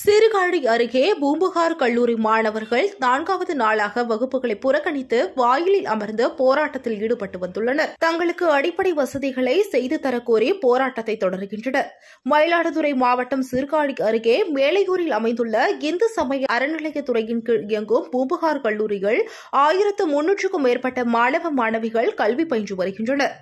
சிறுகாழி அருகே பூம்புகார் கல்லூரி மாணவர்கள் நான்காவது நாளாக வகுப்புகளை புறக்கணித்து வாயிலில் அமர்ந்து போராட்டத்தில் ஈடுபட்டு வந்துள்ளனர் தங்களுக்கு அடிப்படை வசதிகளை செய்து தரக்கோரி போராட்டத்தை தொடர்கின்றனர் மயிலாடுதுறை மாவட்டம் சிறுகாழி அருகே மேலையூரில் அமைந்துள்ள இந்து சமய அறநிலையத்துறையின் கீழ் இயங்கும் பூம்புகார் கல்லூரியில் ஆயிரத்து முன்னூற்றுக்கும் மேற்பட்ட மாணவ மாணவிகள் கல்வி பயின்று வருகின்றனர்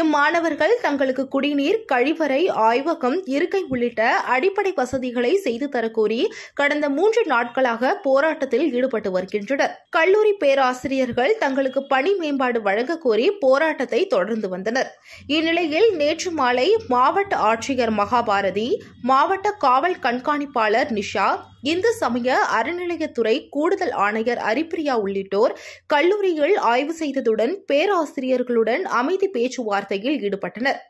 இம்மாணவர்கள் தங்களுக்கு குடிநீர் கழிவறை ஆய்வகம் இருக்கை உள்ளிட்ட அடிப்படை வசதிகளை செய்து தர கோரி கடந்த மூன்று நாட்களாக போராட்டத்தில் ஈடுபட்டு வருகின்றனர் கல்லூரி பேராசிரியர்கள் தங்களுக்கு பணி மேம்பாடு வழங்க கோரி போராட்டத்தை தொடர்ந்து வந்தனர் இந்நிலையில் நேற்று மாலை மாவட்ட ஆட்சியர் மகாபாரதி மாவட்ட காவல் கண்காணிப்பாளர் நிஷா இந்து சமய அறநிலையத்துறை கூடுதல் ஆணையர் அரிப்பிரியா உள்ளிட்டோர் கல்லூரியில் ஆய்வு செய்ததுடன் பேராசிரியர்களுடன் அமைதி பேச்சுவார்த்தையில் ஈடுபட்டனர்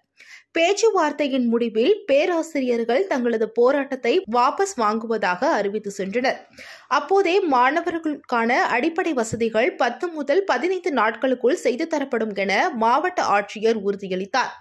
பேச்சுவார்த்தையின் முடிவில் பேராசிரியர்கள் தங்களது போராட்டத்தை வாபஸ் வாங்குவதாக அறிவித்து சென்றனர் அப்போதே மாணவர்களுக்கான அடிப்படை வசதிகள் பத்து முதல் பதினைந்து நாட்களுக்குள் செய்து தரப்படும் என மாவட்ட ஆட்சியர் உறுதியளித்தார்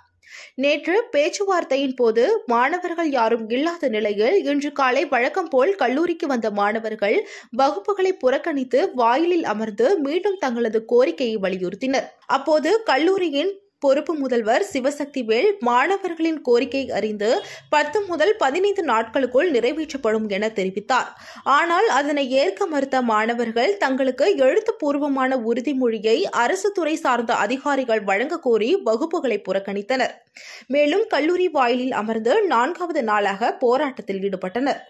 நேற்று பேச்சுவார்த்தையின் போது மாணவர்கள் யாரும் இல்லாத நிலையில் இன்று காலை வழக்கம் போல் கல்லூரிக்கு வந்த மாணவர்கள் வகுப்புகளை புறக்கணித்து வாயிலில் அமர்ந்து மீண்டும் தங்களது கோரிக்கையை வலியுறுத்தினர் அப்போது கல்லூரியின் பொறுப்பு முதல்வர் சிவசக்திவேல் மாணவர்களின் கோரிக்கை அறிந்து பத்து முதல் பதினைந்து நாட்களுக்குள் நிறைவேற்றப்படும் என தெரிவித்தார் ஆனால் அதனை ஏற்க மறுத்த மாணவர்கள் தங்களுக்கு எழுத்துப்பூர்வமான உறுதிமொழியை அரசு துறை சார்ந்த அதிகாரிகள் வழங்க கோரி வகுப்புகளை புறக்கணித்தனர் மேலும் கல்லூரி வாயிலில் அமர்ந்து நான்காவது நாளாக போராட்டத்தில் ஈடுபட்டனர்